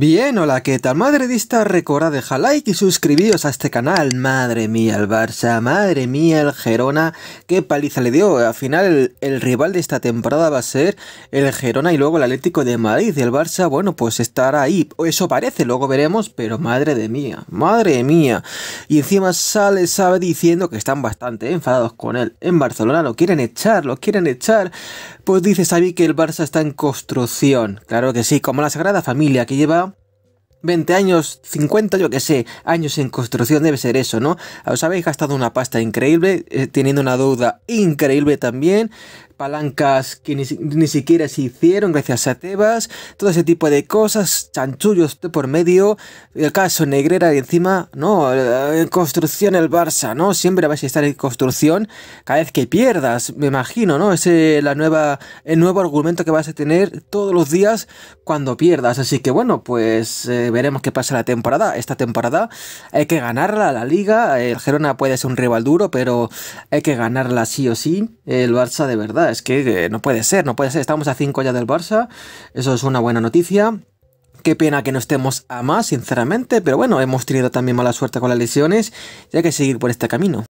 Bien, hola, ¿qué tal? Madre esta recordad dejar like y suscribiros a este canal. Madre mía, el Barça, madre mía, el Gerona, qué paliza le dio. Al final, el, rival de esta temporada va a ser el Gerona y luego el Atlético de Madrid. Y el Barça, bueno, pues estará ahí. Eso parece, luego veremos, pero madre de mía, madre mía. Y encima sale, sabe diciendo que están bastante enfadados con él. En Barcelona lo quieren echar, lo quieren echar. Pues dice Xavi que el Barça está en construcción. Claro que sí, como la Sagrada Familia que lleva 20 años, 50, yo que sé, años en construcción debe ser eso, ¿no? Os habéis gastado una pasta increíble, eh, teniendo una deuda increíble también, palancas que ni, siquiera se hicieron gracias a Tebas, todo ese tipo de cosas, chanchullos de por medio, el caso Negrera y encima, no, eh, en construcción el Barça, ¿no? Siempre vas a estar en construcción cada vez que pierdas, me imagino, ¿no? Ese la nueva, el nuevo argumento que vas a tener todos los días cuando pierdas. Así que bueno, pues eh, veremos qué pasa la temporada. Esta temporada hay que ganarla, la liga. El Gerona puede ser un rival duro, pero hay que ganarla sí o sí. El Barça de verdad es que eh, no puede ser, no puede ser. Estamos a 5 ya del Barça, eso es una buena noticia. Qué pena que no estemos a más, sinceramente, pero bueno, hemos tenido también mala suerte con las lesiones y hay que seguir por este camino.